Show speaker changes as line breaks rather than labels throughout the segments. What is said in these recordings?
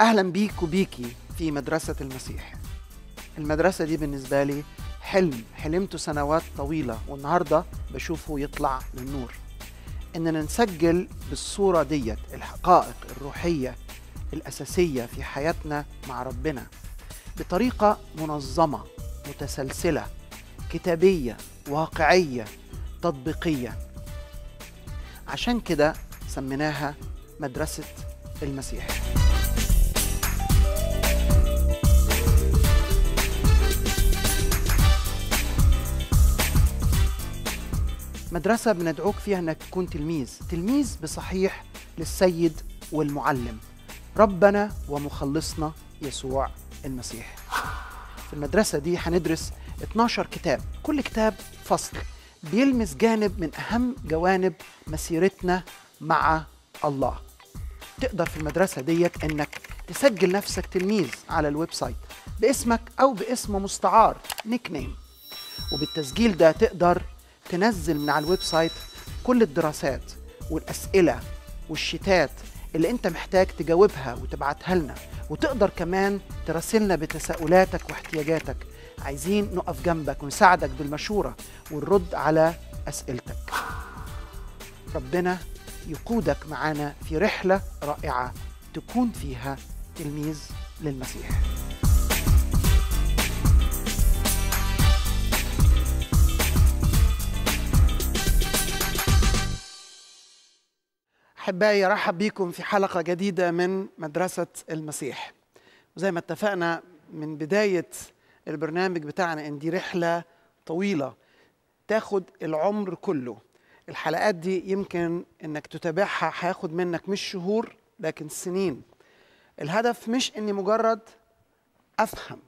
اهلا بيك وبيكي في مدرسه المسيح المدرسه دي بالنسبه لي حلم حلمته سنوات طويله والنهارده بشوفه يطلع للنور اننا نسجل بالصوره ديت الحقائق الروحيه الاساسيه في حياتنا مع ربنا بطريقه منظمه متسلسله كتابيه واقعيه تطبيقيه عشان كده سميناها مدرسه المسيح مدرسة بندعوك فيها أنك تكون تلميذ تلميذ بصحيح للسيد والمعلم ربنا ومخلصنا يسوع المسيح في المدرسة دي هندرس 12 كتاب كل كتاب فصل بيلمس جانب من أهم جوانب مسيرتنا مع الله تقدر في المدرسة ديت أنك تسجل نفسك تلميذ على الويب سايت باسمك أو باسم مستعار نيك نيم وبالتسجيل ده تقدر تنزل من على الويب سايت كل الدراسات والأسئلة والشتات اللي أنت محتاج تجاوبها وتبعتها لنا وتقدر كمان تراسلنا بتساؤلاتك واحتياجاتك عايزين نقف جنبك ونساعدك بالمشورة ونرد على أسئلتك ربنا يقودك معانا في رحلة رائعة تكون فيها تلميذ للمسيح أحبائي أرحب بكم في حلقة جديدة من مدرسة المسيح وزي ما اتفقنا من بداية البرنامج بتاعنا إن دي رحلة طويلة تاخد العمر كله الحلقات دي يمكن إنك تتابعها هياخد منك مش شهور لكن سنين الهدف مش إني مجرد أفهم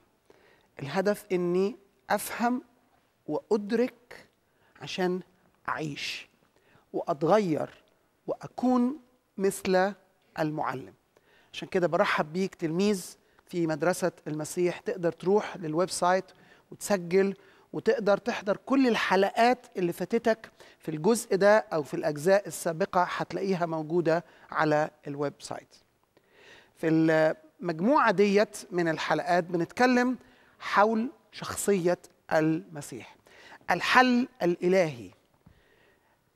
الهدف إني أفهم وأدرك عشان أعيش وأتغير وأكون مثل المعلم عشان كده برحب بيك تلميذ في مدرسة المسيح تقدر تروح للويب سايت وتسجل وتقدر تحضر كل الحلقات اللي فاتتك في الجزء ده أو في الأجزاء السابقة هتلاقيها موجودة على الويب سايت في المجموعة ديت من الحلقات بنتكلم حول شخصية المسيح الحل الإلهي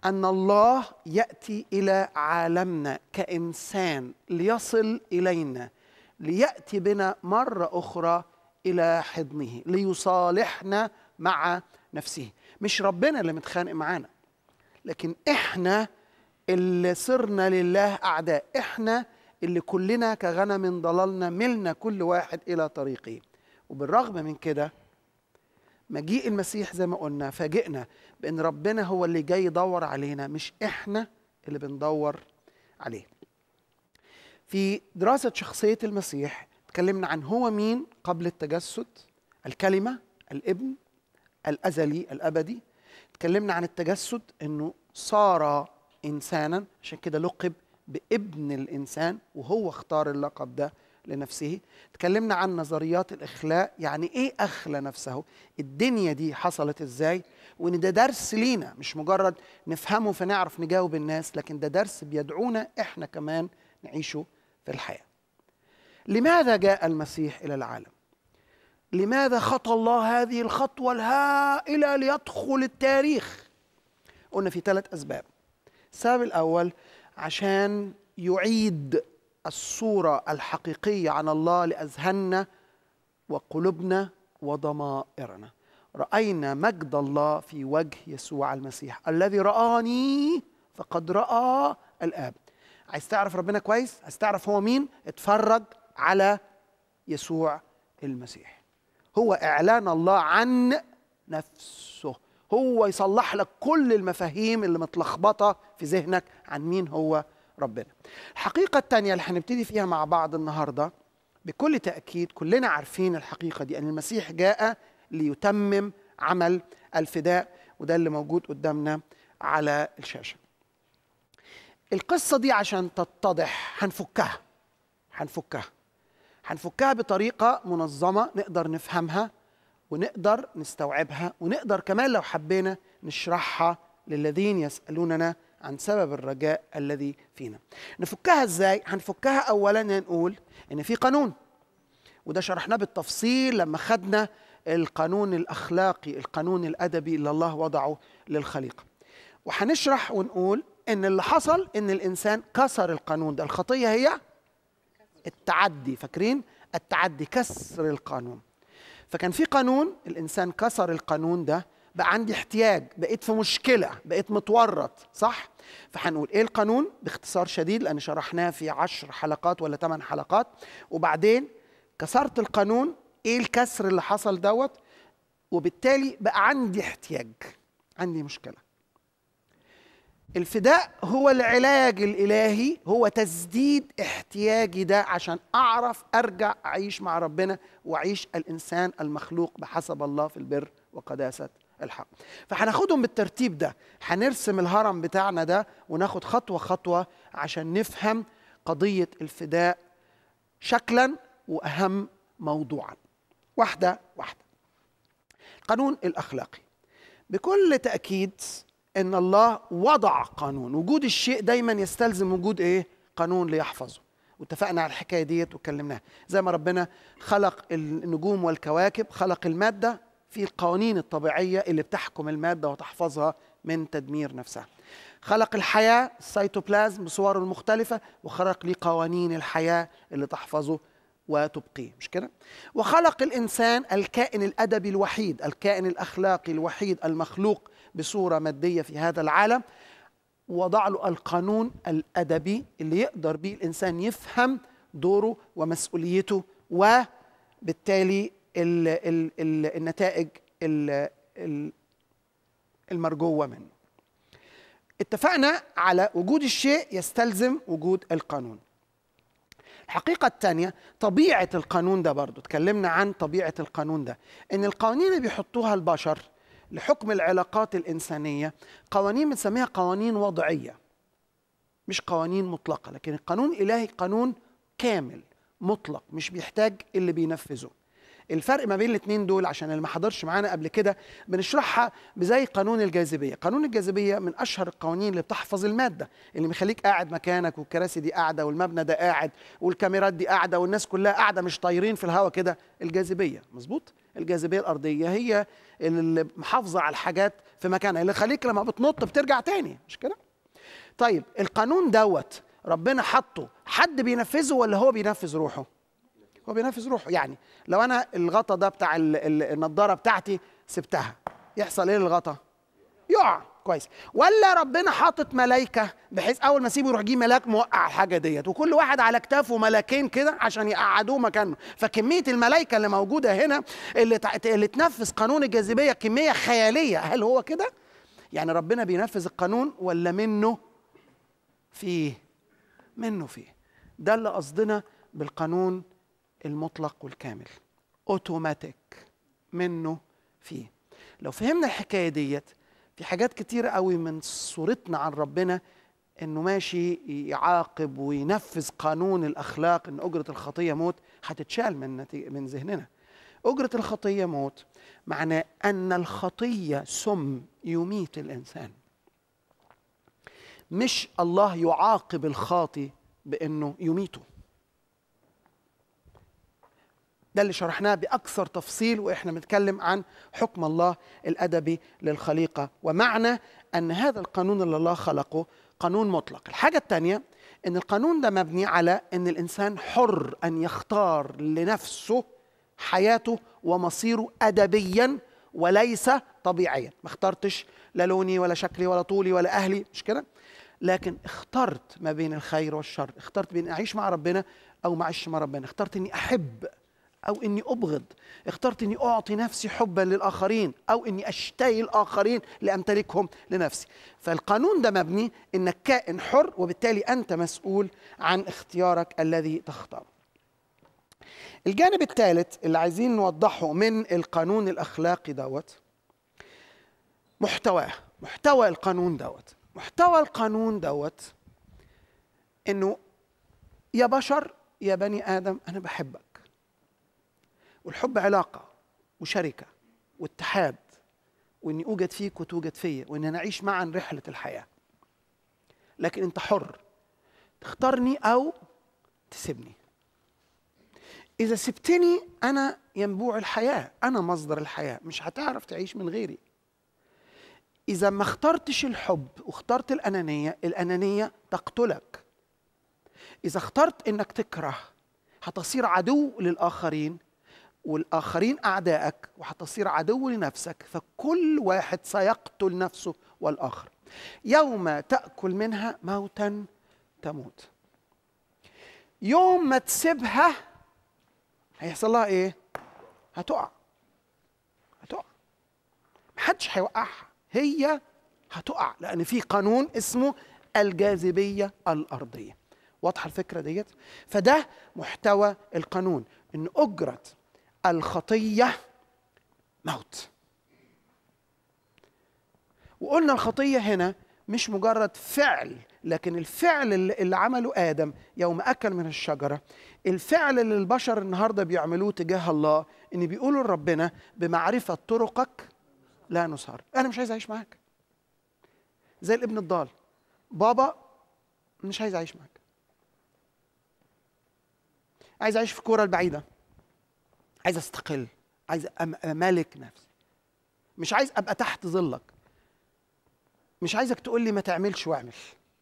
ان الله ياتي الى عالمنا كانسان ليصل الينا لياتي بنا مره اخرى الى حضنه ليصالحنا مع نفسه مش ربنا اللي متخانق معانا لكن احنا اللي صرنا لله اعداء احنا اللي كلنا كغنم ضللنا ملنا كل واحد الى طريقه وبالرغم من كده مجيء المسيح زي ما قلنا فاجئنا بان ربنا هو اللي جاي يدور علينا مش احنا اللي بندور عليه في دراسه شخصيه المسيح اتكلمنا عن هو مين قبل التجسد الكلمه الابن الازلي الابدي اتكلمنا عن التجسد انه صار انسانا عشان كده لقب بابن الانسان وهو اختار اللقب ده لنفسه اتكلمنا عن نظريات الاخلاء يعني ايه اخلى نفسه الدنيا دي حصلت ازاي وان ده درس لينا مش مجرد نفهمه فنعرف نجاوب الناس لكن ده درس بيدعونا احنا كمان نعيشه في الحياه لماذا جاء المسيح الى العالم لماذا خطى الله هذه الخطوه الهائله ليدخل التاريخ قلنا في ثلاث اسباب السبب الاول عشان يعيد الصورة الحقيقية عن الله لأذهاننا وقلوبنا وضمائرنا رأينا مجد الله في وجه يسوع المسيح الذي رآني فقد رأى الآب عايز تعرف ربنا كويس عايز تعرف هو مين اتفرج على يسوع المسيح هو إعلان الله عن نفسه هو يصلح لك كل المفاهيم اللي متلخبطة في ذهنك عن مين هو ربنا الحقيقة الثانية اللي هنبتدي فيها مع بعض النهاردة بكل تأكيد كلنا عارفين الحقيقة دي أن المسيح جاء ليتمم عمل الفداء وده اللي موجود قدامنا على الشاشة القصة دي عشان تتضح هنفكها هنفكها هنفكها بطريقة منظمة نقدر نفهمها ونقدر نستوعبها ونقدر كمان لو حبينا نشرحها للذين يسألوننا عن سبب الرجاء الذي فينا نفكها ازاي هنفكها اولا هنقول ان في قانون وده شرحناه بالتفصيل لما خدنا القانون الاخلاقي القانون الادبي اللي الله وضعه للخليقه وهنشرح ونقول ان اللي حصل ان الانسان كسر القانون ده الخطيه هي التعدي فاكرين التعدي كسر القانون فكان في قانون الانسان كسر القانون ده بقى عندي احتياج بقيت في مشكله بقيت متورط صح فهنقول ايه القانون باختصار شديد لان شرحناه في عشر حلقات ولا 8 حلقات وبعدين كسرت القانون ايه الكسر اللي حصل دوت وبالتالي بقى عندي احتياج عندي مشكله الفداء هو العلاج الالهي هو تسديد احتياجي ده عشان اعرف ارجع اعيش مع ربنا واعيش الانسان المخلوق بحسب الله في البر وقداسه الحق فهناخدهم بالترتيب ده هنرسم الهرم بتاعنا ده وناخد خطوه خطوه عشان نفهم قضيه الفداء شكلا واهم موضوعا واحده واحده القانون الاخلاقي بكل تاكيد ان الله وضع قانون وجود الشيء دايما يستلزم وجود ايه قانون ليحفظه واتفقنا على الحكايه ديت واتكلمناها زي ما ربنا خلق النجوم والكواكب خلق الماده في القوانين الطبيعية اللي بتحكم المادة وتحفظها من تدمير نفسها خلق الحياة السيتوبلازم بصوره المختلفة وخلق لي قوانين الحياة اللي تحفظه وتبقيه مش كده؟ وخلق الإنسان الكائن الأدبي الوحيد الكائن الأخلاقي الوحيد المخلوق بصورة مادية في هذا العالم وضع له القانون الأدبي اللي يقدر به الإنسان يفهم دوره ومسؤوليته وبالتالي ال ال الـ النتائج الـ الـ المرجوه منه اتفقنا على وجود الشيء يستلزم وجود القانون الحقيقة الثانية طبيعة القانون ده برضو اتكلمنا عن طبيعة القانون ده ان القوانين اللي بيحطوها البشر لحكم العلاقات الإنسانية قوانين بنسميها قوانين وضعية مش قوانين مطلقة لكن القانون الإلهي قانون كامل مطلق مش بيحتاج اللي بينفذه الفرق ما بين الاثنين دول عشان اللي ما حضرش معانا قبل كده بنشرحها بزي قانون الجاذبيه قانون الجاذبيه من اشهر القوانين اللي بتحفظ الماده اللي مخليك قاعد مكانك والكراسي دي قاعده والمبنى ده قاعد والكاميرات دي قاعده والناس كلها قاعده مش طايرين في الهواء كده الجاذبيه مظبوط الجاذبيه الارضيه هي اللي محافظه على الحاجات في مكانها اللي خليك لما بتنط بترجع تاني مش كده طيب القانون دوت ربنا حطه حد بينفذه ولا هو بينفذ روحه هو بينفذ روحه يعني لو انا الغطا ده بتاع النضاره بتاعتي سبتها يحصل ايه للغطا يقع كويس ولا ربنا حاطط ملائكه بحيث اول ما اسيبه يروح جه ملاك موقع الحاجه ديت وكل واحد على كتافه ملاكين كده عشان يقعدوه مكانه فكميه الملائكه اللي موجوده هنا اللي اللي تنفذ قانون الجاذبيه كميه خياليه هل هو كده يعني ربنا بينفذ القانون ولا منه فيه منه فيه ده اللي قصدنا بالقانون المطلق والكامل اوتوماتيك منه فيه لو فهمنا الحكايه ديت في حاجات كتير قوي من صورتنا عن ربنا انه ماشي يعاقب وينفذ قانون الاخلاق ان اجره الخطيه موت هتتشال من من ذهننا اجره الخطيه موت معناه ان الخطيه سم يميت الانسان مش الله يعاقب الخاطي بانه يميته ده اللي شرحناه باكثر تفصيل واحنا بنتكلم عن حكم الله الادبي للخليقه ومعنى ان هذا القانون اللي الله خلقه قانون مطلق الحاجه الثانيه ان القانون ده مبني على ان الانسان حر ان يختار لنفسه حياته ومصيره ادبيا وليس طبيعيا ما اخترتش لا لوني ولا شكلي ولا طولي ولا اهلي مش كده لكن اخترت ما بين الخير والشر اخترت بين اعيش مع ربنا او ما اعيش مع ربنا اخترت اني احب أو أني أبغض اخترت أني أعطي نفسي حبا للآخرين أو أني أشتهي الآخرين لأمتلكهم لنفسي فالقانون ده مبني أنك كائن حر وبالتالي أنت مسؤول عن اختيارك الذي تختاره الجانب الثالث اللي عايزين نوضحه من القانون الأخلاقي دوت محتواه محتوى القانون دوت محتوى القانون دوت انه يا بشر يا بني ادم انا بحبك والحب علاقه وشركه واتحاد واني اوجد فيك وتوجد فيا وان نعيش معا رحله الحياه لكن انت حر تختارني او تسيبني اذا سبتني انا ينبوع الحياه انا مصدر الحياه مش هتعرف تعيش من غيري اذا ما اخترتش الحب واخترت الانانيه الانانيه تقتلك اذا اخترت انك تكره هتصير عدو للاخرين والآخرين أعدائك وحتصير عدو لنفسك فكل واحد سيقتل نفسه والآخر يوم تأكل منها موتا تموت يوم ما تسيبها هيحصل لها ايه هتقع هتقع محدش هيوقعها هي هتقع لان في قانون اسمه الجاذبيه الارضيه واضحه الفكره ديت فده محتوى القانون ان اجره الخطيه موت وقلنا الخطيه هنا مش مجرد فعل لكن الفعل اللي عمله ادم يوم اكل من الشجره الفعل اللي البشر النهارده بيعملوه تجاه الله ان بيقولوا لربنا بمعرفه طرقك لا نسهر انا مش عايز اعيش معاك زي الابن الضال بابا مش عايز اعيش معاك عايز اعيش في الكوره البعيده عايز استقل عايز امالك نفسي مش عايز ابقى تحت ظلك مش عايزك تقول لي ما تعملش واعمل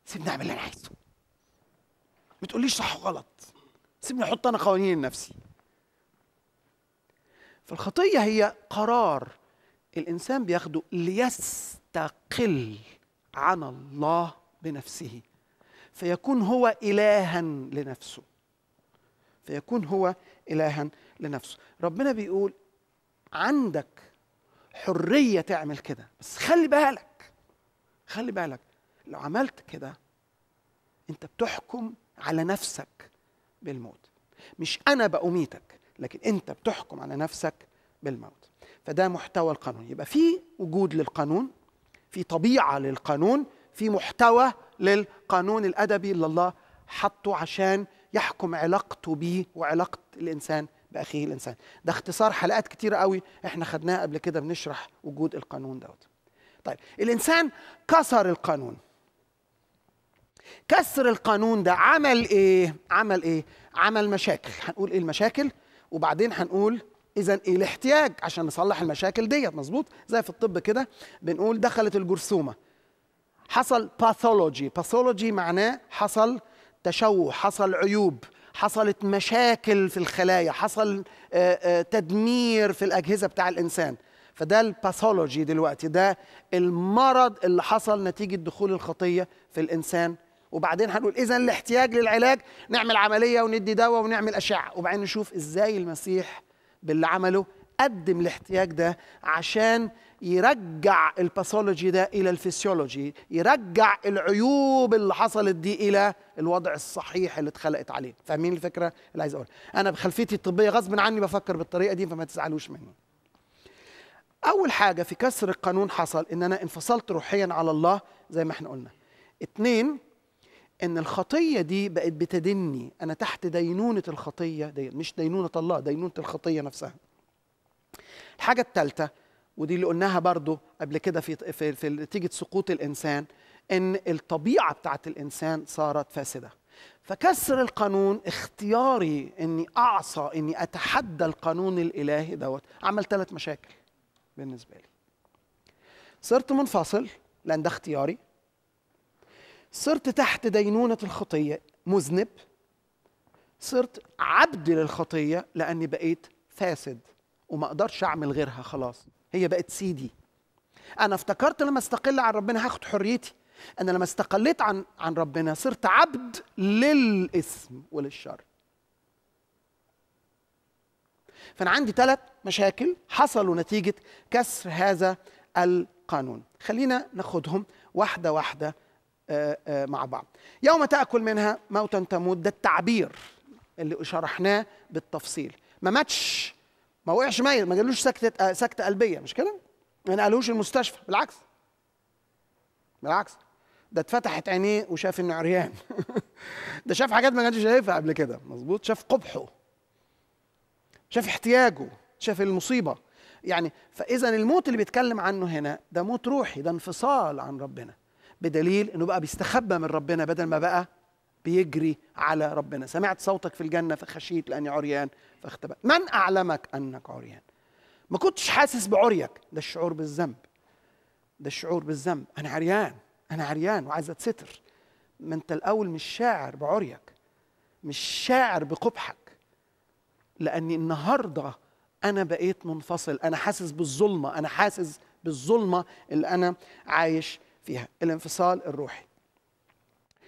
سيبني اعمل اللي انا عايزه ما تقوليش صح وغلط سيبني احط انا قوانين لنفسي فالخطيه هي قرار الانسان بياخده ليستقل عن الله بنفسه فيكون هو الها لنفسه فيكون هو إلها لنفسه ربنا بيقول عندك حرية تعمل كده بس خلي بالك خلي بالك لو عملت كده انت بتحكم على نفسك بالموت مش انا بأميتك لكن انت بتحكم على نفسك بالموت فده محتوى القانون يبقى في وجود للقانون في طبيعة للقانون في محتوى للقانون الأدبي اللي الله حطه عشان يحكم علاقته بيه وعلاقة الإنسان بأخيه الإنسان ده اختصار حلقات كتيرة قوي احنا خدناها قبل كده بنشرح وجود القانون دوت طيب الإنسان كسر القانون كسر القانون ده عمل ايه عمل ايه عمل مشاكل هنقول ايه المشاكل وبعدين هنقول اذا ايه الاحتياج عشان نصلح المشاكل ديت مظبوط زي في الطب كده بنقول دخلت الجرثومه حصل باثولوجي باثولوجي معناه حصل تشوه حصل عيوب حصلت مشاكل في الخلايا حصل آه، آه، تدمير في الأجهزة بتاع الإنسان فده الباثولوجي دلوقتي ده المرض اللي حصل نتيجة دخول الخطية في الإنسان وبعدين هنقول إذا الاحتياج للعلاج نعمل عملية وندي دواء ونعمل أشعة وبعدين نشوف إزاي المسيح باللي عمله قدم الاحتياج ده عشان يرجع الباثولوجي ده الى الفسيولوجي يرجع العيوب اللي حصلت دي الى الوضع الصحيح اللي اتخلقت عليه فاهمين الفكره اللي عايز اقولها انا بخلفيتي الطبيه غصب عني بفكر بالطريقه دي فما تزعلوش مني اول حاجه في كسر القانون حصل ان انا انفصلت روحيا على الله زي ما احنا قلنا اتنين ان الخطيه دي بقت بتدني انا تحت دينونه الخطيه دي مش دينونه الله دينونه الخطيه نفسها الحاجه الثالثه ودي اللي قلناها برضو قبل كده في في, في نتيجه سقوط الانسان ان الطبيعه بتاعت الانسان صارت فاسده فكسر القانون اختياري اني اعصى اني اتحدى القانون الالهي دوت عمل ثلاث مشاكل بالنسبه لي صرت منفصل لان ده اختياري صرت تحت دينونه الخطيه مذنب صرت عبد للخطيه لاني بقيت فاسد وما اقدرش اعمل غيرها خلاص هي بقت سيدي انا افتكرت لما استقل عن ربنا هاخد حريتي انا لما استقليت عن عن ربنا صرت عبد للاسم وللشر فانا عندي ثلاث مشاكل حصلوا نتيجه كسر هذا القانون خلينا ناخدهم واحده واحده آه، آه، مع بعض يوم تاكل منها موتا تموت ده التعبير اللي شرحناه بالتفصيل ما ماتش ما وقعش ميت ما جالوش سكته آه، سكته قلبيه مش كده؟ ما نقلوش المستشفى بالعكس بالعكس ده اتفتحت عينيه وشاف انه عريان ده شاف حاجات ما كانش شايفها قبل كده مظبوط شاف قبحه شاف احتياجه شاف المصيبه يعني فاذا الموت اللي بيتكلم عنه هنا ده موت روحي ده انفصال عن ربنا بدليل انه بقى بيستخبى من ربنا بدل ما بقى بيجري على ربنا سمعت صوتك في الجنة فخشيت لأني عريان فاختبأت من أعلمك أنك عريان ما كنتش حاسس بعريك ده الشعور بالذنب ده الشعور بالذنب أنا عريان أنا عريان وعايز أتستر ما أنت الأول مش شاعر بعريك مش شاعر بقبحك لأني النهاردة أنا بقيت منفصل أنا حاسس بالظلمة أنا حاسس بالظلمة اللي أنا عايش فيها الانفصال الروحي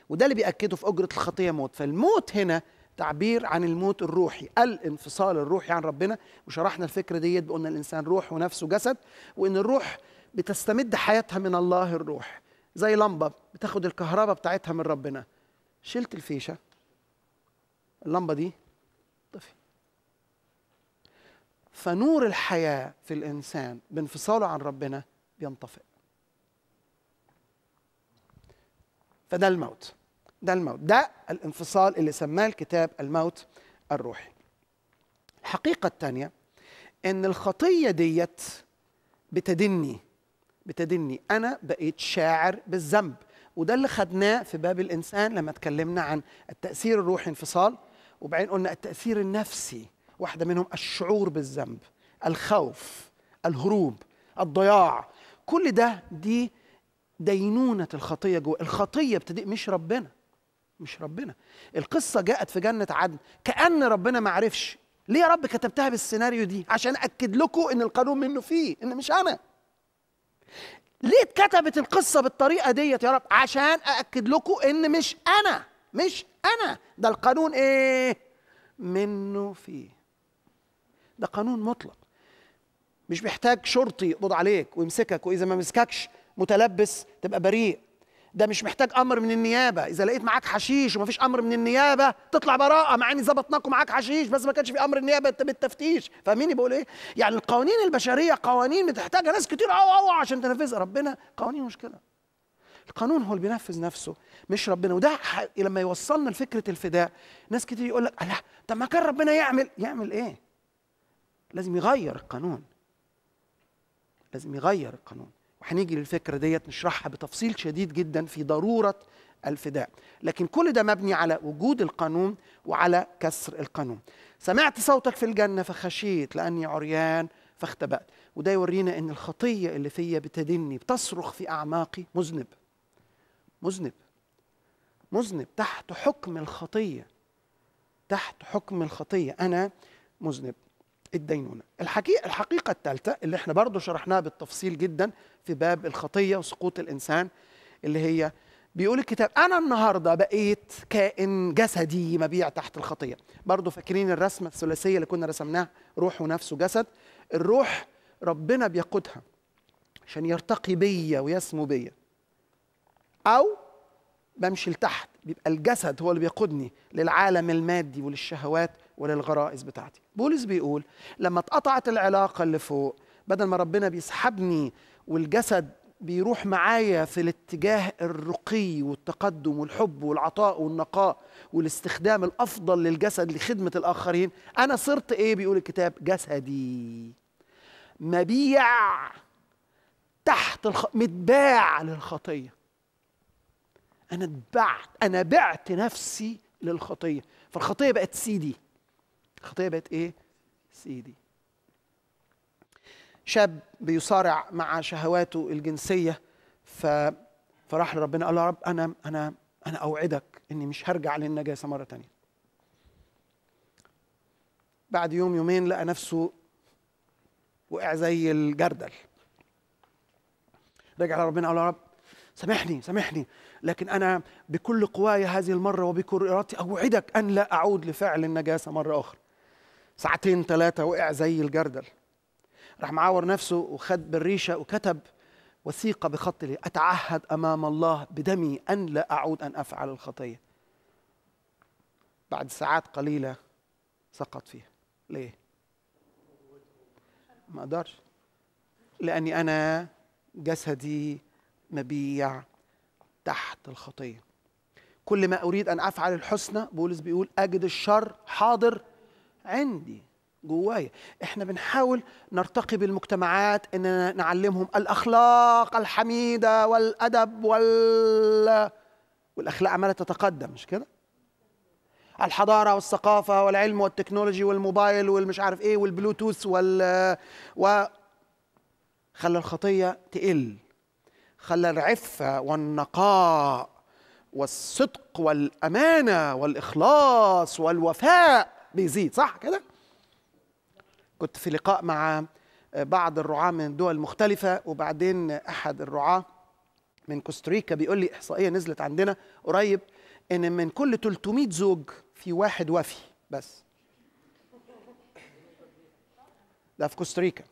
وده اللي بيأكده في أجرة الخطية موت فالموت هنا تعبير عن الموت الروحي الانفصال الروحي عن ربنا وشرحنا الفكرة ديت بقولنا الإنسان روح ونفس وجسد وإن الروح بتستمد حياتها من الله الروح زي لمبة بتاخد الكهرباء بتاعتها من ربنا شلت الفيشة اللمبة دي طفي فنور الحياة في الإنسان بانفصاله عن ربنا بينطفئ فده الموت ده الموت ده الانفصال اللي سماه الكتاب الموت الروحي الحقيقة الثانية ان الخطية ديت بتدني بتدني انا بقيت شاعر بالذنب وده اللي خدناه في باب الانسان لما اتكلمنا عن التاثير الروحي انفصال وبعدين قلنا التاثير النفسي واحده منهم الشعور بالذنب الخوف الهروب الضياع كل ده دي دينونة الخطية جوا الخطية بتدي مش ربنا مش ربنا القصة جاءت في جنة عدن كأن ربنا ما عرفش ليه يا رب كتبتها بالسيناريو دي عشان أكد لكم إن القانون منه فيه إن مش أنا ليه اتكتبت القصة بالطريقة ديت يا رب عشان أأكد لكم إن مش أنا مش أنا ده القانون إيه منه فيه ده قانون مطلق مش محتاج شرطي يقبض عليك ويمسكك واذا ما مسككش متلبس تبقى بريء ده مش محتاج امر من النيابه اذا لقيت معاك حشيش ومفيش امر من النيابه تطلع براءه مع اني ظبطناكم معاك حشيش بس ما كانش في امر النيابه بالتفتيش فاهميني بقول ايه يعني القوانين البشريه قوانين بتحتاجها ناس كتير او او عشان تنفذها ربنا قوانين مشكله القانون هو اللي بينفذ نفسه مش ربنا وده ح... لما يوصلنا لفكره الفداء ناس كتير يقول لك لا طب ما كان ربنا يعمل يعمل ايه لازم يغير القانون لازم يغير القانون وهنيجي للفكره ديت نشرحها بتفصيل شديد جدا في ضروره الفداء لكن كل ده مبني على وجود القانون وعلى كسر القانون سمعت صوتك في الجنه فخشيت لاني عريان فاختبأت وده يورينا ان الخطيه اللي فيا بتدني بتصرخ في اعماقي مذنب مذنب مذنب تحت حكم الخطيه تحت حكم الخطيه انا مذنب الدينونة الحقيقة, الحقيقة الثالثة اللي احنا برضو شرحناها بالتفصيل جدا في باب الخطية وسقوط الإنسان اللي هي بيقول الكتاب أنا النهاردة بقيت كائن جسدي مبيع تحت الخطية برضو فاكرين الرسمة الثلاثية اللي كنا رسمناها روح ونفس وجسد الروح ربنا بيقودها عشان يرتقي بيا ويسمو بيا أو بمشي لتحت بيبقى الجسد هو اللي بيقودني للعالم المادي وللشهوات وللغرائز بتاعتي بولس بيقول لما اتقطعت العلاقه اللي فوق بدل ما ربنا بيسحبني والجسد بيروح معايا في الاتجاه الرقي والتقدم والحب والعطاء والنقاء والاستخدام الافضل للجسد لخدمه الاخرين انا صرت ايه بيقول الكتاب جسدي مبيع تحت الخ... متباع للخطيه انا اتبعت انا بعت نفسي للخطيه فالخطيه بقت سيدي الخطيه بقت ايه سيدي شاب بيصارع مع شهواته الجنسيه ف فراح لربنا قال له يا رب انا انا انا اوعدك اني مش هرجع للنجاسه مره تانية بعد يوم يومين لقى نفسه وقع زي الجردل رجع لربنا قال يا رب سامحني سامحني لكن انا بكل قواي هذه المره وبكل ارادتي اوعدك ان لا اعود لفعل النجاسه مره اخرى ساعتين ثلاثة وقع زي الجردل راح معور نفسه وخد بالريشة وكتب وثيقة بخط لي أتعهد أمام الله بدمي أن لا أعود أن أفعل الخطية بعد ساعات قليلة سقط فيها ليه؟ ما أقدرش لأني أنا جسدي مبيع تحت الخطية كل ما أريد أن أفعل الحسنى بولس بيقول أجد الشر حاضر عندي جوايا احنا بنحاول نرتقي بالمجتمعات اننا نعلمهم الاخلاق الحميده والادب وال والاخلاق عماله تتقدم مش كده الحضاره والثقافه والعلم والتكنولوجي والموبايل والمش عارف ايه والبلوتوث وال و خلى الخطيه تقل خلى العفه والنقاء والصدق والامانه والاخلاص والوفاء بيزيد صح كده كنت في لقاء مع آه، بعض الرعاة من دول مختلفة وبعدين أحد الرعاة من كوستاريكا بيقول لي إحصائية نزلت عندنا قريب إن من كل 300 زوج في واحد وفي بس ده في كوستاريكا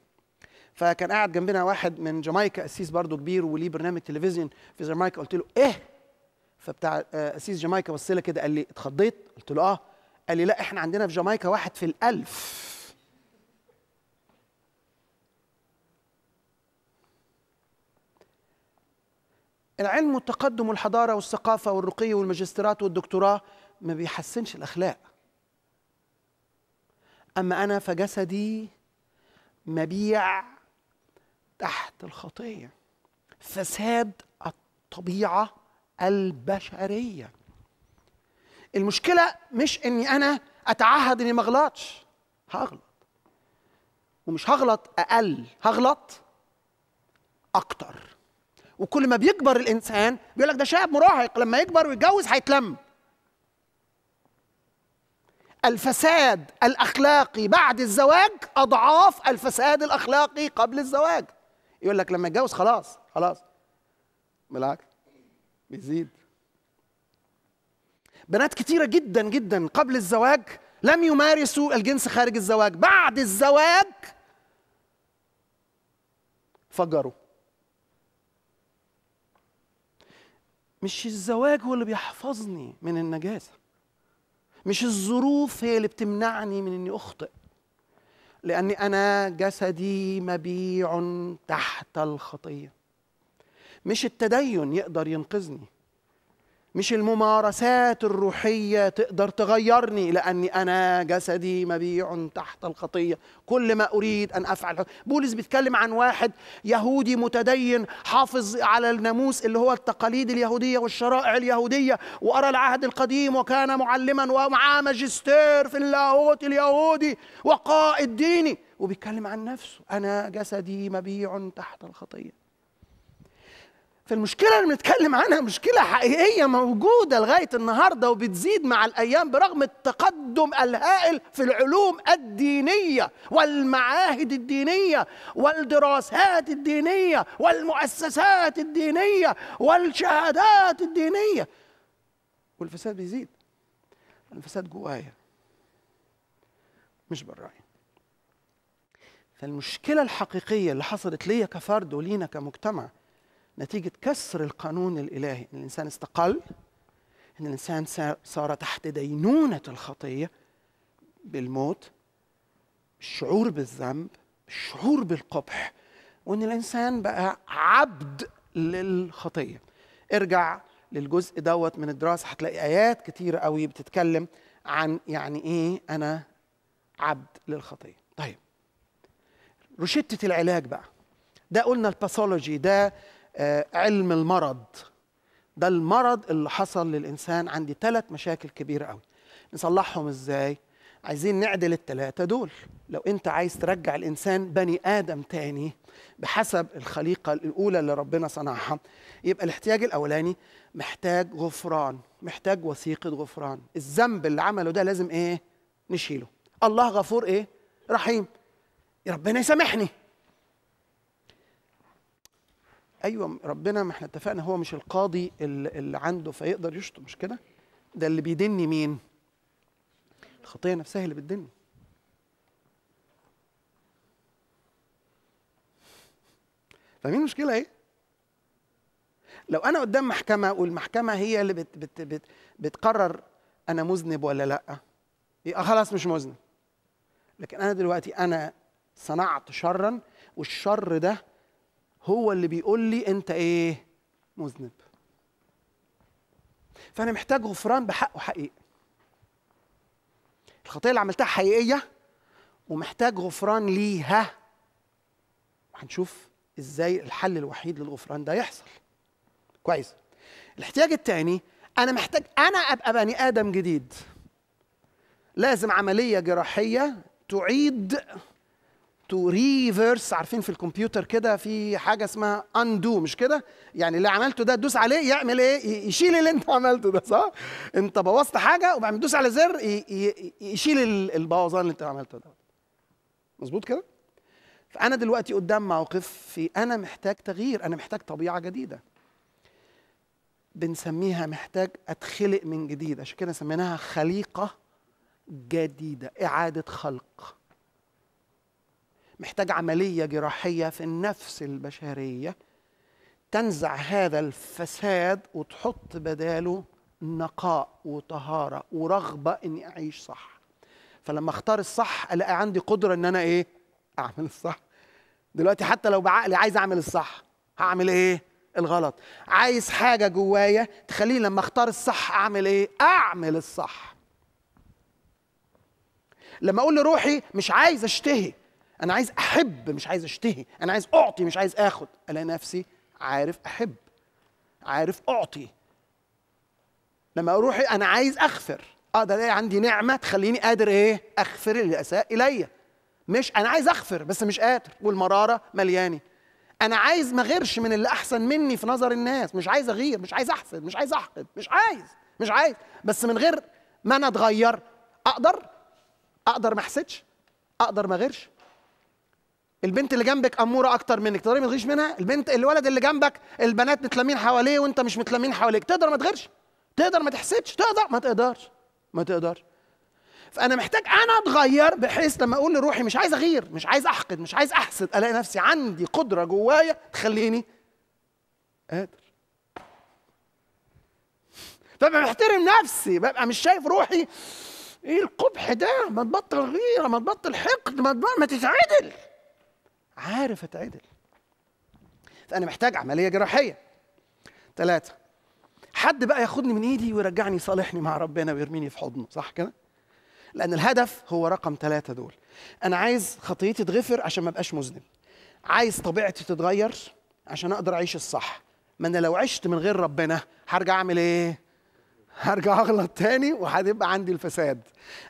فكان قاعد جنبنا واحد من جامايكا أسيس برضه كبير وليه برنامج تلفزيون في جامايكا قلت له إيه فبتاع آه، أسيس جامايكا بص كده قال لي اتخضيت قلت له آه قال لي لا احنا عندنا في جامايكا واحد في الألف العلم والتقدم والحضارة والثقافة والرقي والماجستيرات والدكتوراه ما بيحسنش الأخلاق أما أنا فجسدي مبيع تحت الخطية فساد الطبيعة البشرية المشكله مش اني انا اتعهد اني ما اغلطش هغلط ومش هغلط اقل هغلط اكتر وكل ما بيكبر الانسان بيقول لك ده شاب مراهق لما يكبر ويتجوز هيتلم الفساد الاخلاقي بعد الزواج اضعاف الفساد الاخلاقي قبل الزواج يقول لك لما يتجوز خلاص خلاص بالعكس بيزيد بنات كتيرة جدا جدا قبل الزواج لم يمارسوا الجنس خارج الزواج بعد الزواج فجروا مش الزواج هو اللي بيحفظني من النجاسة مش الظروف هي اللي بتمنعني من اني اخطئ لاني انا جسدي مبيع تحت الخطيه مش التدين يقدر ينقذني مش الممارسات الروحية تقدر تغيرني لأني أنا جسدي مبيع تحت الخطية كل ما أريد أن أفعل بولس بيتكلم عن واحد يهودي متدين حافظ على الناموس اللي هو التقاليد اليهودية والشرائع اليهودية وأرى العهد القديم وكان معلما ومعاه ماجستير في اللاهوت اليهودي وقائد ديني وبيتكلم عن نفسه أنا جسدي مبيع تحت الخطية فالمشكله اللي بنتكلم عنها مشكله حقيقيه موجوده لغايه النهارده وبتزيد مع الايام برغم التقدم الهائل في العلوم الدينيه والمعاهد الدينيه والدراسات الدينيه والمؤسسات الدينيه والشهادات الدينيه والفساد بيزيد الفساد جوايا مش برايا فالمشكله الحقيقيه اللي حصلت ليا كفرد ولينا كمجتمع نتيجة كسر القانون الإلهي إن الإنسان استقل إن الإنسان صار تحت دينونة الخطية بالموت الشعور بالذنب الشعور بالقبح وإن الإنسان بقى عبد للخطية ارجع للجزء دوت من الدراسة هتلاقي آيات كتيرة قوي بتتكلم عن يعني إيه أنا عبد للخطية طيب روشتة العلاج بقى ده قلنا الباثولوجي ده آه، علم المرض ده المرض اللي حصل للانسان عندي ثلاث مشاكل كبيره قوي نصلحهم ازاي عايزين نعدل الثلاثه دول لو انت عايز ترجع الانسان بني ادم تاني بحسب الخليقه الاولى اللي ربنا صنعها يبقى الاحتياج الاولاني محتاج غفران محتاج وثيقه غفران الذنب اللي عمله ده لازم ايه نشيله الله غفور ايه رحيم ربنا يسامحني ايوه ربنا ما احنا اتفقنا هو مش القاضي اللي عنده فيقدر يشطب مش كده ده اللي بيدني مين الخطيه نفسها اللي بتدني فاهمين المشكله ايه لو انا قدام محكمه والمحكمه هي اللي بت بت بت بتقرر انا مذنب ولا لا يبقى خلاص مش مذنب لكن انا دلوقتي انا صنعت شرا والشر ده هو اللي بيقول لي انت ايه مذنب فانا محتاج غفران بحقه حقيقي الخطيه اللي عملتها حقيقيه ومحتاج غفران ليها هنشوف ازاي الحل الوحيد للغفران ده يحصل كويس الاحتياج الثاني انا محتاج انا ابقى بني ادم جديد لازم عمليه جراحيه تعيد تو ريفيرس عارفين في الكمبيوتر كده في حاجه اسمها اندو مش كده يعني اللي عملته ده تدوس عليه يعمل ايه يشيل اللي انت عملته ده صح انت بوظت حاجه وبعدين تدوس على زر يشيل البوظان اللي انت عملته ده مظبوط كده فانا دلوقتي قدام موقف في انا محتاج تغيير انا محتاج طبيعه جديده بنسميها محتاج اتخلق من جديد عشان كده سميناها خليقه جديده اعاده خلق محتاج عملية جراحية في النفس البشرية تنزع هذا الفساد وتحط بداله نقاء وطهارة ورغبة إني أعيش صح فلما أختار الصح ألاقي عندي قدرة إن أنا إيه أعمل الصح دلوقتي حتى لو بعقلي عايز أعمل الصح هعمل إيه الغلط عايز حاجة جوايا تخليني لما أختار الصح أعمل إيه أعمل الصح لما أقول لروحي مش عايز أشتهي انا عايز احب مش عايز اشتهي انا عايز اعطي مش عايز اخد الاقي نفسي عارف احب عارف اعطي لما اروح انا عايز اغفر اقدر الاقي عندي نعمه تخليني قادر ايه اغفر اللي اساء الي مش انا عايز اغفر بس مش قادر والمراره ملياني انا عايز ما غيرش من اللي احسن مني في نظر الناس مش عايز اغير مش عايز احسد مش عايز احقد مش عايز مش عايز بس من غير ما انا اتغير اقدر اقدر ما احسدش اقدر ما غيرش البنت اللي جنبك اموره اكتر منك تقدري ما تغيريش منها البنت الولد اللي جنبك البنات متلمين حواليه وانت مش متلمين حواليك تقدر ما تغيرش تقدر ما تحسدش تقدر ما تقدرش ما تقدرش فانا محتاج انا اتغير بحيث لما اقول لروحي مش عايز اغير مش عايز احقد مش عايز احسد الاقي نفسي عندي قدره جوايا تخليني قادر ببقى محترم نفسي ببقى مش شايف روحي ايه القبح ده ما تبطل غيره ما تبطل حقد ما تبطل ما تتعدل عارف اتعدل فانا محتاج عمليه جراحيه ثلاثه حد بقى ياخدني من ايدي ويرجعني صالحني مع ربنا ويرميني في حضنه صح كده لان الهدف هو رقم ثلاثة دول انا عايز خطيتي تغفر عشان ما ابقاش مذنب عايز طبيعتي تتغير عشان اقدر اعيش الصح ما انا لو عشت من غير ربنا هرجع اعمل ايه هرجع اغلط تاني وهتبقى عندي الفساد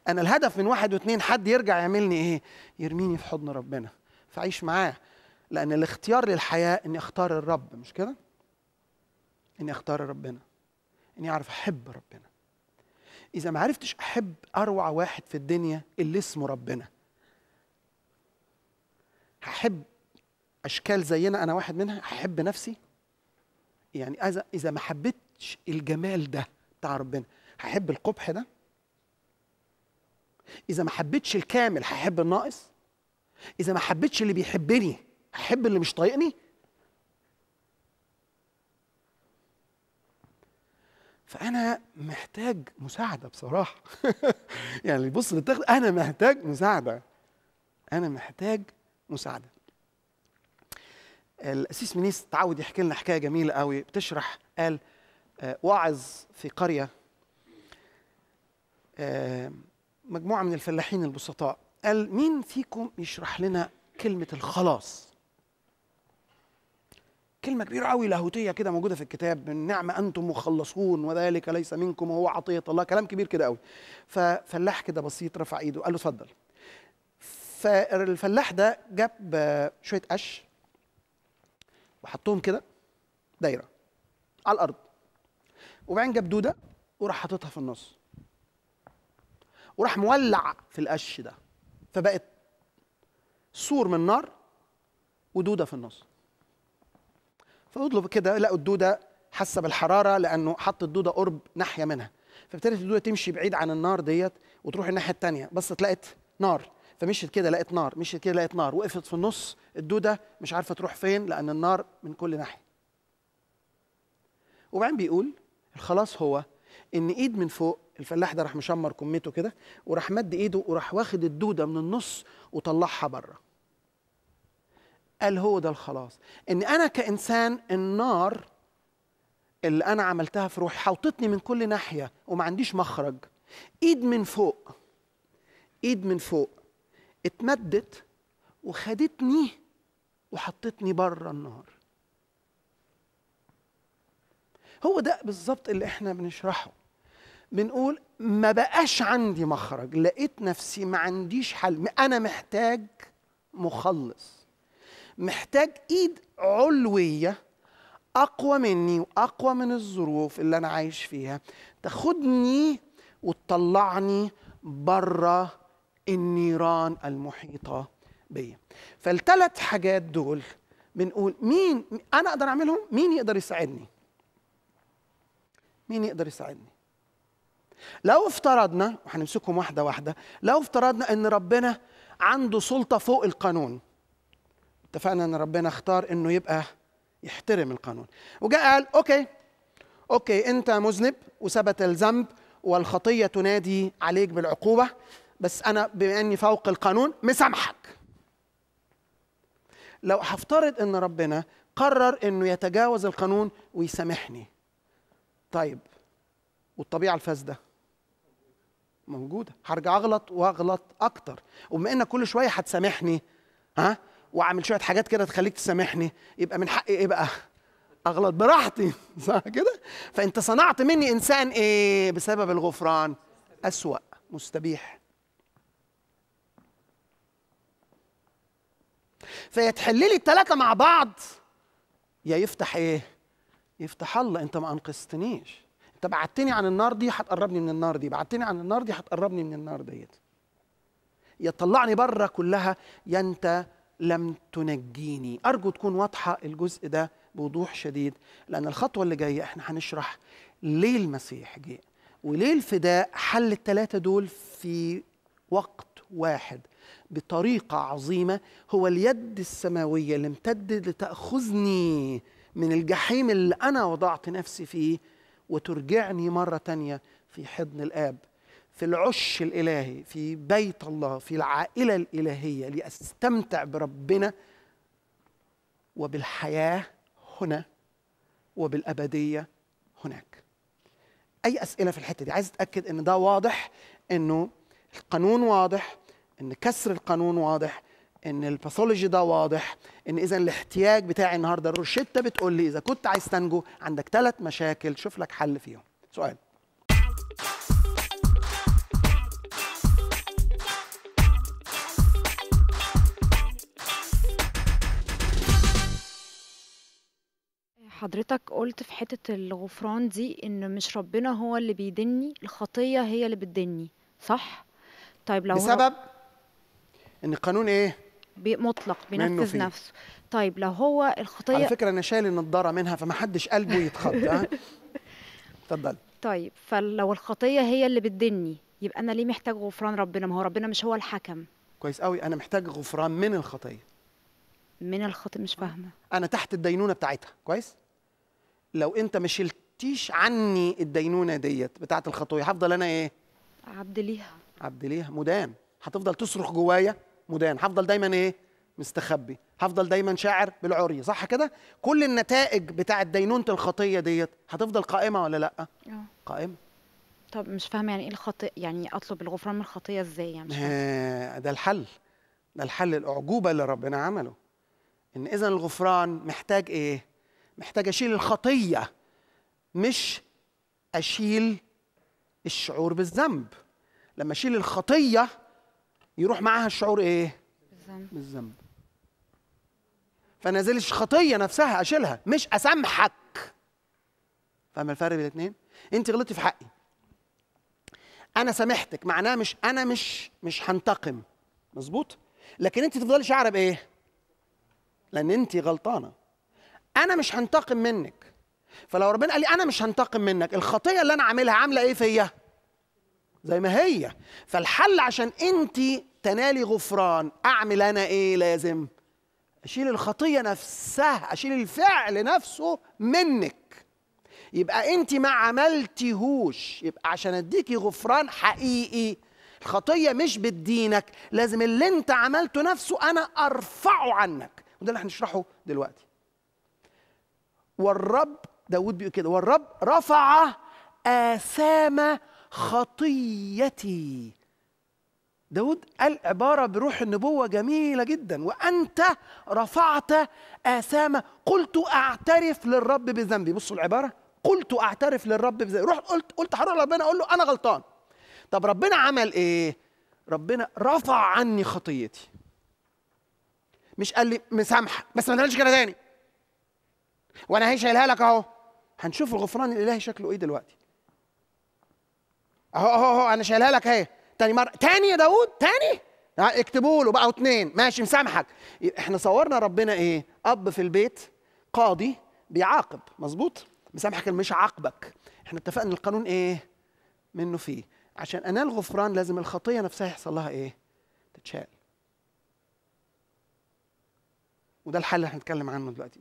انا الهدف من واحد واثنين حد يرجع يعملني ايه يرميني في حضن ربنا فعيش معاه لأن الاختيار للحياة إني أختار الرب مش كده؟ إني أختار ربنا إني أعرف أحب ربنا إذا ما عرفتش أحب أروع واحد في الدنيا اللي اسمه ربنا هحب أشكال زينا أنا واحد منها هحب نفسي يعني إذا ما حبيتش الجمال ده بتاع ربنا هحب القبح ده إذا ما حبيتش الكامل هحب الناقص اذا ما حبيتش اللي بيحبني احب اللي مش طايقني فانا محتاج مساعده بصراحه يعني بص للتخت انا محتاج مساعده انا محتاج مساعده الاسيس منيس تعود يحكي لنا حكايه جميله قوي بتشرح قال آه، واعظ في قريه آه، مجموعه من الفلاحين البسطاء قال مين فيكم يشرح لنا كلمة الخلاص كلمة كبيرة قوي لاهوتية كده موجودة في الكتاب من نعمة أنتم مخلصون وذلك ليس منكم وهو عطية الله كلام كبير كده قوي ففلاح كده بسيط رفع إيده قال له اتفضل فالفلاح ده جاب شوية قش وحطهم كده دايرة على الأرض وبعدين جاب دودة وراح حاططها في النص وراح مولع في القش ده فبقت سور من نار ودوده في النص فيطلب كده لقوا الدوده حاسه بالحراره لانه حط الدوده قرب ناحيه منها فابتدت الدوده تمشي بعيد عن النار ديت وتروح الناحيه الثانيه بصت لقت نار فمشيت كده لقت نار مشيت كده لقت نار وقفت في النص الدوده مش عارفه تروح فين لان النار من كل ناحيه وبعدين بيقول الخلاص هو ان ايد من فوق الفلاح ده راح مشمر كمته كده وراح مد ايده وراح واخد الدوده من النص وطلعها بره قال هو ده الخلاص ان انا كانسان النار اللي انا عملتها في روحي حوطتني من كل ناحيه وما عنديش مخرج ايد من فوق ايد من فوق اتمدت وخدتني وحطتني بره النار هو ده بالظبط اللي احنا بنشرحه بنقول ما بقاش عندي مخرج لقيت نفسي ما عنديش حل انا محتاج مخلص محتاج ايد علويه اقوى مني واقوى من الظروف اللي انا عايش فيها تاخدني وتطلعني بره النيران المحيطه بيا فالثلاث حاجات دول بنقول مين انا اقدر اعملهم مين يقدر يساعدني مين يقدر يساعدني لو افترضنا وهنمسكهم واحده واحده لو افترضنا ان ربنا عنده سلطه فوق القانون اتفقنا ان ربنا اختار انه يبقى يحترم القانون وجاء قال اوكي اوكي انت مذنب وثبت الذنب والخطيه تنادي عليك بالعقوبه بس انا بما اني فوق القانون مسامحك لو هفترض ان ربنا قرر انه يتجاوز القانون ويسامحني طيب والطبيعه الفاسده موجوده هرجع اغلط واغلط اكتر وبما انك كل شويه هتسامحني ها واعمل شويه حاجات كده تخليك تسامحني يبقى من حقي ايه بقى اغلط براحتي صح كده فانت صنعت مني انسان ايه بسبب الغفران اسوا مستبيح لي التلاتة مع بعض يا يفتح ايه يفتح الله انت ما انقذتنيش انت بعدتني عن النار دي هتقربني من النار دي بعدتني عن النار دي هتقربني من النار ديت يطلعني بره كلها يا انت لم تنجيني ارجو تكون واضحه الجزء ده بوضوح شديد لان الخطوه اللي جايه احنا هنشرح ليه المسيح جه وليه الفداء حل الثلاثه دول في وقت واحد بطريقه عظيمه هو اليد السماويه اللي امتدت لتاخذني من الجحيم اللي انا وضعت نفسي فيه وترجعني مرة تانية في حضن الآب في العش الإلهي في بيت الله في العائلة الإلهية لأستمتع بربنا وبالحياة هنا وبالأبدية هناك أي أسئلة في الحتة دي عايز أتأكد أن ده واضح أنه القانون واضح أن كسر القانون واضح ان الباثولوجي ده واضح ان اذا الاحتياج بتاعي النهارده الروشته بتقول لي اذا كنت عايز تنجو عندك ثلاث مشاكل شوف لك حل فيهم سؤال حضرتك قلت في حتة الغفران دي إن مش ربنا هو اللي بيدني الخطية هي اللي بتدني صح؟ طيب لو بسبب إن قانون إيه؟ مطلق بينفذ نفسه طيب لو هو الخطيه على فكره انا شايل النضاره منها فمحدش قلبه يتخض ها اتفضل طيب فلو الخطيه هي اللي بتدني يبقى انا ليه محتاج غفران ربنا ما هو ربنا مش هو الحكم كويس قوي انا محتاج غفران من الخطيه من الخطيه مش فاهمه انا تحت الدينونه بتاعتها كويس لو انت ما شلتيش عني الدينونه ديت بتاعت الخطيه هفضل انا ايه عبد ليها عبد ليها مدان هتفضل تصرخ جوايا مدان هفضل دايما ايه مستخبي هفضل دايما شاعر بالعري صح كده كل النتائج بتاعه دينونه الخطيه ديت هتفضل قائمه ولا لا أوه. قائمه طب مش فاهمه يعني ايه الخطئ يعني اطلب الغفران من الخطيه ازاي يعني مش آه ده الحل ده الحل الاعجوبه اللي ربنا عمله ان اذا الغفران محتاج ايه محتاج اشيل الخطيه مش اشيل الشعور بالذنب لما اشيل الخطيه يروح معاها الشعور ايه بالذنب بالذنب فنزلش خطيه نفسها اشيلها مش اسامحك فاهم الفرق بين الاثنين انت غلطتي في حقي انا سامحتك معناه مش انا مش مش هنتقم مظبوط لكن انت تفضلي شعره بايه لان انت غلطانه انا مش هنتقم منك فلو ربنا قال لي انا مش هنتقم منك الخطيه اللي انا عاملها عامله ايه فيا زي ما هي فالحل عشان انت تنالي غفران اعمل انا ايه لازم اشيل الخطيه نفسها اشيل الفعل نفسه منك يبقى انت ما عملتيهوش يبقى عشان اديكي غفران حقيقي الخطيه مش بتدينك لازم اللي انت عملته نفسه انا ارفعه عنك وده اللي هنشرحه دلوقتي والرب داود بيقول كده والرب رفع اثام خطيتي داود قال عبارة بروح النبوة جميلة جدا وأنت رفعت آثامة قلت أعترف للرب بذنبي بصوا العبارة قلت أعترف للرب بذنبي روح قلت قلت هروح لربنا أقول له أنا غلطان طب ربنا عمل إيه؟ ربنا رفع عني خطيتي مش قال لي مسامحة بس ما تعملش كده تاني وأنا هي شايلها لك أهو هنشوف الغفران الإلهي شكله إيه دلوقتي اهو اهو اهو انا شايلها لك اهي تاني مره تاني يا داوود تاني اكتبوا له بقى اتنين ماشي مسامحك احنا صورنا ربنا ايه اب في البيت قاضي بيعاقب مظبوط مسامحك مش عاقبك احنا اتفقنا القانون ايه منه فيه عشان انال غفران لازم الخطيه نفسها يحصل لها ايه تتشال وده الحل اللي هنتكلم عنه دلوقتي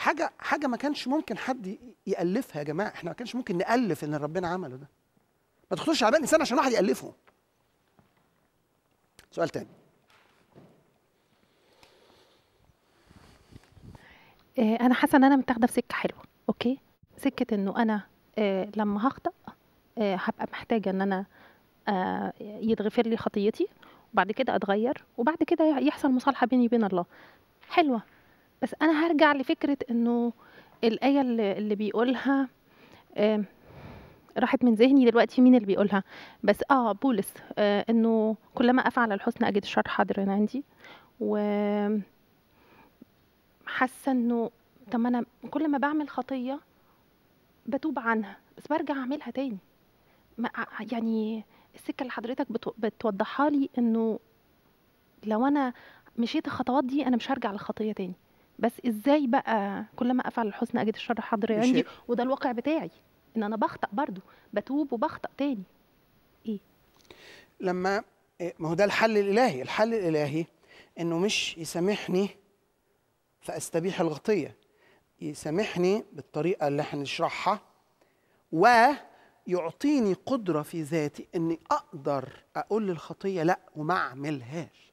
حاجه حاجه ما كانش ممكن حد يالفها يا جماعه احنا ما كانش ممكن نالف ان ربنا عمله ده ما تخشوش على بال انسان عشان واحد يالفه سؤال تاني آه، انا حاسه ان انا متاخده في سكه حلوه اوكي سكه انه انا آه، لما هخطا آه، هبقى محتاجه ان انا يتغفر لي خطيتي وبعد كده اتغير وبعد كده يحصل مصالحه بيني وبين الله حلوه بس انا هرجع لفكره انه الايه اللي, بيقولها راحت من ذهني دلوقتي مين اللي بيقولها بس اه بولس آه انه كلما افعل الحسن اجد الشر حاضرا عندي و حاسه انه طب انا كل ما بعمل خطيه بتوب عنها بس برجع اعملها تاني ما يعني السكه اللي حضرتك بتوضحها لي انه لو انا مشيت الخطوات دي انا مش هرجع للخطيه تاني بس ازاي بقى كل ما افعل الحسن اجد الشر حاضر عندي إيه؟ وده الواقع بتاعي ان انا بخطا برضو بتوب وبخطا تاني ايه لما إيه، ما هو ده الحل الالهي الحل الالهي انه مش يسامحني فاستبيح الغطيه يسامحني بالطريقه اللي احنا نشرحها ويعطيني قدره في ذاتي اني اقدر اقول للخطيه لا وما اعملهاش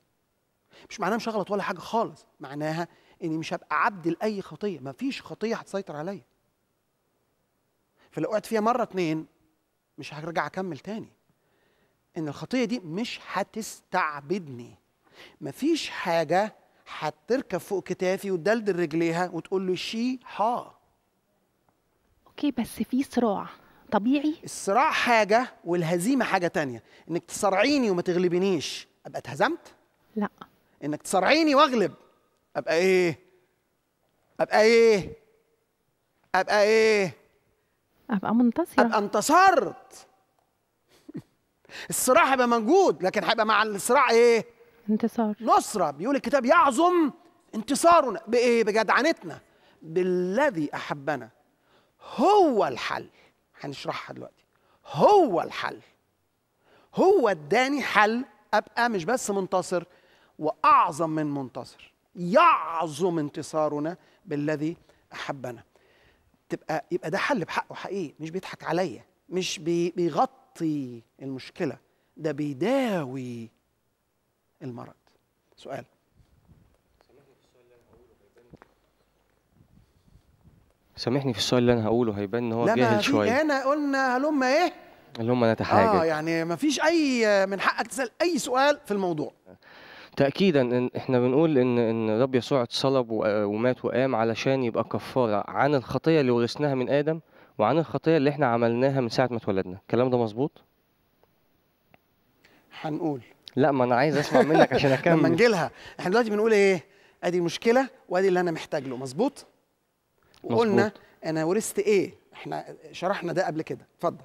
مش معناها مش غلط ولا حاجه خالص معناها اني مش هبقى عبد لاي خطيه ما فيش خطيه هتسيطر عليا فلو قعدت فيها مره اتنين مش هرجع اكمل تاني ان الخطيه دي مش هتستعبدني مفيش حاجه هتركب فوق كتافي وتدلدل رجليها وتقول له شي ها اوكي بس في صراع طبيعي الصراع حاجه والهزيمه حاجه تانية انك تصارعيني وما تغلبنيش ابقى اتهزمت لا انك تصارعيني واغلب ابقى ايه ابقى ايه ابقى ايه ابقى منتصر ابقى انتصرت الصراع هيبقى موجود لكن هيبقى مع الصراع ايه انتصار نصره بيقول الكتاب يعظم انتصارنا بايه بجدعنتنا بالذي احبنا هو الحل هنشرحها دلوقتي هو الحل هو اداني حل ابقى مش بس منتصر واعظم من منتصر يعظم انتصارنا بالذي احبنا تبقى يبقى ده حل بحقه حقيقي مش بيضحك عليا مش بي بيغطي المشكله ده بيداوي المرض سؤال
سامحني في السؤال اللي انا هقوله هيبان ان هو جاهل شويه
هنا قلنا هلم ايه
هلم نتحاجج اه
يعني ما فيش اي من حقك تسال اي سؤال في الموضوع
تأكيدا إن احنا بنقول ان ان الرب يسوع اتصلب ومات وقام علشان يبقى كفارة عن الخطية اللي ورثناها من آدم وعن الخطية اللي احنا عملناها من ساعة ما اتولدنا، الكلام ده مظبوط؟ هنقول لا ما انا عايز اسمع منك عشان اكمل لما نجيلها
احنا دلوقتي بنقول ايه؟ ادي المشكلة وادي اللي انا محتاج له مظبوط؟ وقلنا مزبوط. انا ورثت ايه؟ احنا شرحنا ده قبل كده، اتفضل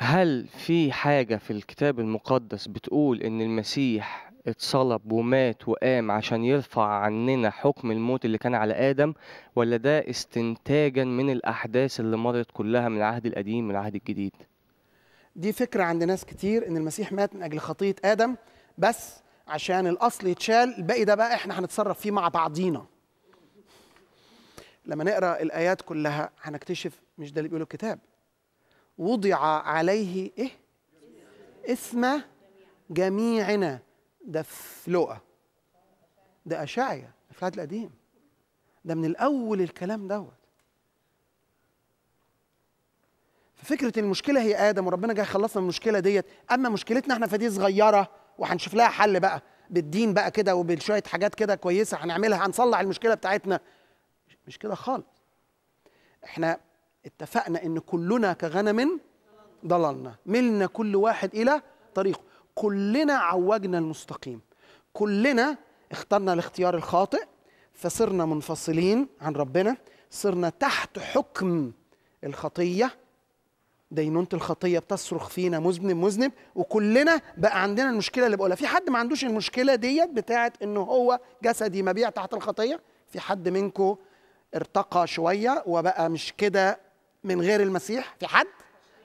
هل في حاجة في الكتاب المقدس بتقول ان المسيح اتصلب ومات وقام عشان يرفع عننا حكم الموت اللي كان على آدم ولا ده استنتاجا من الأحداث اللي مرت كلها من العهد القديم من العهد الجديد
دي فكرة عند ناس كتير إن المسيح مات من أجل خطية آدم بس عشان الأصل يتشال الباقي ده بقى إحنا هنتصرف فيه مع بعضينا لما نقرأ الآيات كلها هنكتشف مش ده اللي بيقوله الكتاب وضع عليه إيه؟ اسم جميعنا ده في لقا ده أشعيا في العهد القديم ده من الأول الكلام دوت ففكرة المشكلة هي آدم وربنا جاي خلصنا من المشكلة ديت أما مشكلتنا احنا فدي صغيرة وهنشوف لها حل بقى بالدين بقى كده وبشوية حاجات كده كويسة هنعملها هنصلح المشكلة بتاعتنا مش كده خالص احنا اتفقنا ان كلنا كغنم ضللنا ملنا كل واحد الى طريقه كلنا عوجنا المستقيم كلنا اخترنا الاختيار الخاطئ فصرنا منفصلين عن ربنا صرنا تحت حكم الخطيه دينونة الخطية بتصرخ فينا مذنب مذنب وكلنا بقى عندنا المشكلة اللي بقولها في حد ما عندوش المشكلة ديت بتاعة إنه هو جسدي مبيع تحت الخطية في حد منكم ارتقى شوية وبقى مش كده من غير المسيح في حد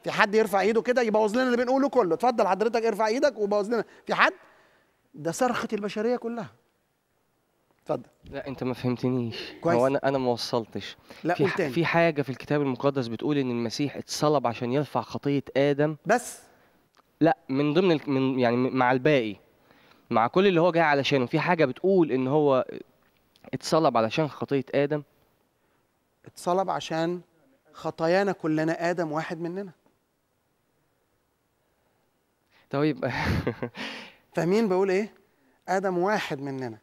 في حد يرفع ايده كده يبوظ لنا اللي بنقوله كله اتفضل حضرتك ارفع ايدك وبوظ لنا في حد ده صرخه البشريه كلها اتفضل
لا انت ما فهمتنيش كويس. هو انا انا ما وصلتش لا في, ح... في حاجه في الكتاب المقدس بتقول ان المسيح اتصلب عشان يرفع خطيه ادم بس لا من ضمن ال... من يعني مع الباقي مع كل اللي هو جاي علشانه في حاجه بتقول ان هو اتصلب علشان خطيه
ادم اتصلب عشان خطايانا كلنا ادم واحد مننا طيب فاهمين بقول ايه؟ ادم واحد مننا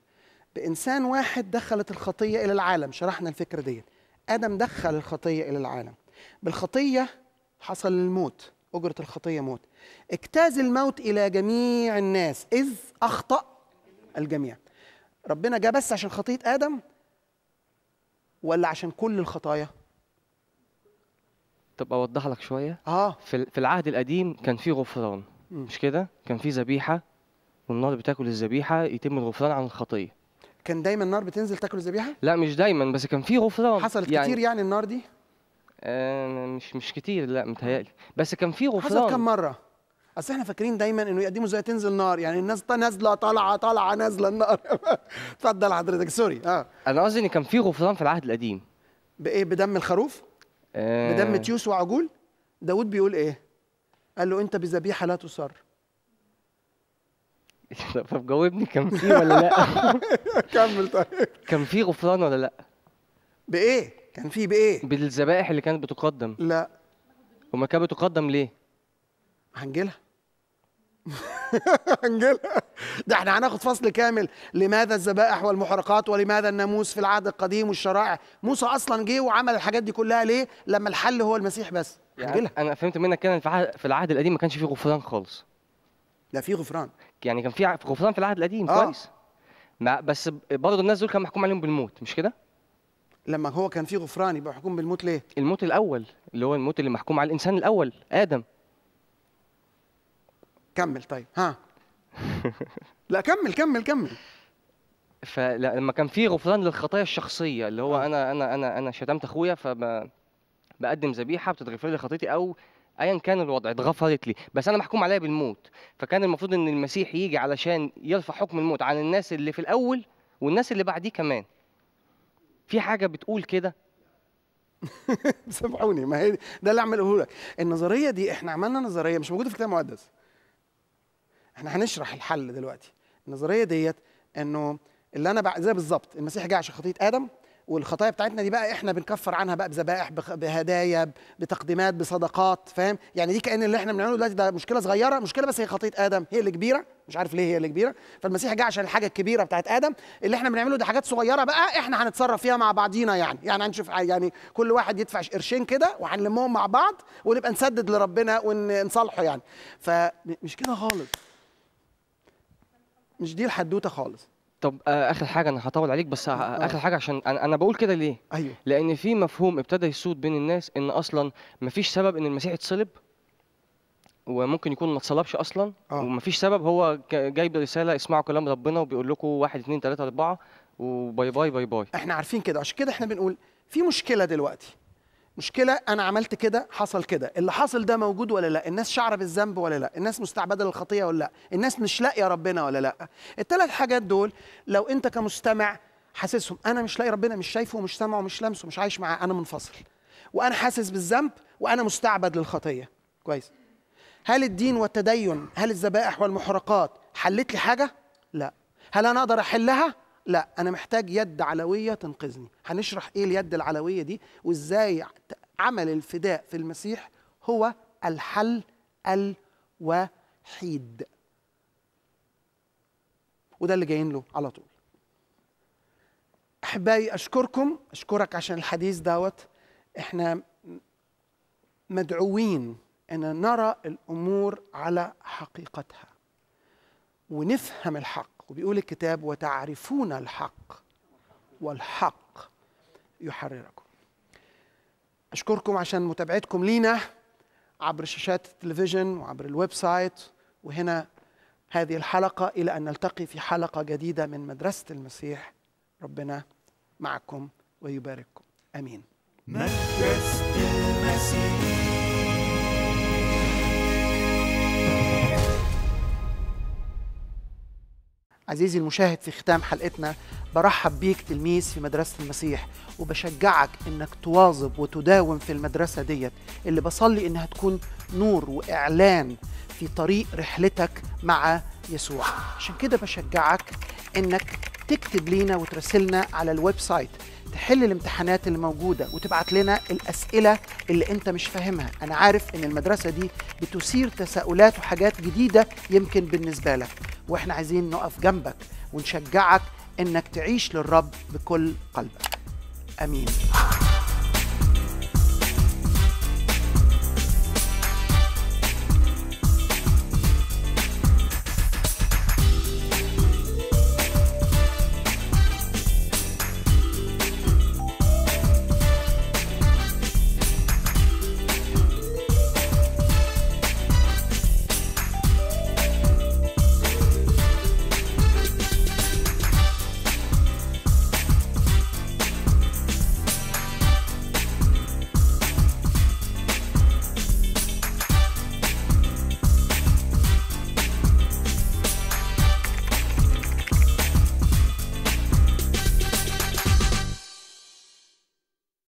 بانسان واحد دخلت الخطيه الى العالم شرحنا الفكره ديت ادم دخل الخطيه الى العالم بالخطيه حصل الموت اجره الخطيه موت اجتاز الموت الى جميع الناس اذ اخطا الجميع ربنا جاء بس عشان خطيه ادم ولا عشان كل الخطايا
طب اوضح لك شويه اه في العهد القديم كان في غفران مش كده كان في ذبيحه والنار بتاكل الذبيحه يتم الغفران عن الخطيه
كان دايما النار بتنزل تاكل الذبيحه
لا مش دايما بس كان في غفران حصلت يعني كتير يعني النار دي آه مش مش كتير لا متهيألي بس كان في غفران حصلت كم
مره اصل احنا فاكرين دايما انه يقدموا زي تنزل نار يعني الناس نازله طالعه طالعه نازله النار اتفضل حضرتك سوري اه انا قصدي ان كان في غفران في العهد القديم بايه بدم الخروف آه بدم تيوس وعجول داود بيقول ايه قال له انت بذبيحه لا تسر
طب جاوبني كان في ولا لا كمل طيب كان في غفران ولا لا بايه كان في بايه بالذبائح اللي كانت بتقدم لا وما كانت بتقدم ليه
هنجيلها هنجيلها ده احنا هناخد فصل كامل لماذا الذبائح والمحرقات ولماذا الناموس في العهد القديم والشرائع موسى اصلا جه وعمل الحاجات دي كلها ليه لما الحل هو المسيح بس يعني
انا فهمت منك كده ان في العهد القديم ما كانش فيه غفران خالص لا في غفران يعني كان في غفران في العهد القديم آه. كويس ما بس برضه الناس دول كان محكوم عليهم بالموت مش كده
لما هو كان في غفران يبقى محكوم بالموت ليه
الموت الاول اللي هو الموت اللي محكوم على الانسان الاول ادم
كمل طيب ها لا كمل كمل كمل
فلما كان في غفران للخطايا الشخصيه اللي هو آه. انا انا انا انا شتمت اخويا فما بقدم ذبيحه بتتغفر لي خطيتي او ايا كان الوضع اتغفرت لي بس انا محكوم عليا بالموت فكان المفروض ان المسيح يجي علشان يرفع حكم الموت عن الناس اللي في الاول والناس اللي بعديه كمان في
حاجه بتقول كده سامحوني ما هي ده اللي عمله لك النظريه دي احنا عملنا نظريه مش موجوده في الكتاب المقدس احنا هنشرح الحل دلوقتي النظريه ديت انه اللي انا زي بالظبط المسيح جه عشان خطيه ادم والخطايا بتاعتنا دي بقى احنا بنكفر عنها بقى بذبائح بهدايا بتقديمات بصدقات فاهم يعني دي كان اللي احنا بنعمله دلوقتي ده مشكله صغيره مشكله بس هي خطيه ادم هي اللي كبيره مش عارف ليه هي اللي كبيره فالمسيح جه عشان الحاجه الكبيره بتاعت ادم اللي احنا بنعمله دي حاجات صغيره بقى احنا هنتصرف فيها مع بعضينا يعني يعني هنشوف يعني كل واحد يدفع قرشين كده وهنلمهم مع بعض ونبقى نسدد لربنا ونصالحه يعني فمش كده خالص مش دي الحدوته خالص
طب آه، اخر حاجه انا هطول عليك بس آه اخر حاجه عشان انا, بقول كده ليه ايوه لان في مفهوم ابتدى يسود بين الناس ان اصلا مفيش سبب ان المسيح اتصلب وممكن يكون ما اتصلبش اصلا آه. ومفيش سبب هو جايب رساله اسمعوا كلام ربنا وبيقول لكم واحد اثنين ثلاثه اربعه وباي باي باي باي
احنا عارفين كده عشان كده احنا بنقول في مشكله دلوقتي مشكله انا عملت كده حصل كده اللي حصل ده موجود ولا لا الناس شعره بالذنب ولا لا الناس مستعبده للخطيه ولا لا الناس مش لاقيه ربنا ولا لا الثلاث حاجات دول لو انت كمستمع حاسسهم انا مش لاقي ربنا مش شايفه ومش سامعه ومش لامسه مش عايش معاه انا منفصل وانا حاسس بالذنب وانا مستعبد للخطيه كويس هل الدين والتدين هل الذبائح والمحرقات حلت لي حاجه لا هل انا اقدر احلها لا انا محتاج يد علويه تنقذني هنشرح ايه اليد العلويه دي وازاي عمل الفداء في المسيح هو الحل الوحيد وده اللي جايين له على طول احبائي اشكركم اشكرك عشان الحديث دوت احنا مدعوين ان نرى الامور على حقيقتها ونفهم الحق وبيقول الكتاب وتعرفون الحق والحق يحرركم أشكركم عشان متابعتكم لينا عبر شاشات التلفزيون وعبر الويب سايت وهنا هذه الحلقة إلى أن نلتقي في حلقة جديدة من مدرسة المسيح ربنا معكم ويبارككم آمين مدرسة المسيح عزيزي المشاهد في ختام حلقتنا برحب بيك تلميذ في مدرسة المسيح وبشجعك انك تواظب وتداوم في المدرسة ديت اللي بصلي انها تكون نور واعلان في طريق رحلتك مع يسوع عشان كده بشجعك انك تكتب لينا وترسلنا على الويب سايت تحل الامتحانات اللي موجوده وتبعت لنا الاسئله اللي انت مش فاهمها انا عارف ان المدرسه دي بتثير تساؤلات وحاجات جديده يمكن بالنسبه لك واحنا عايزين نقف جنبك ونشجعك انك تعيش للرب بكل قلبك امين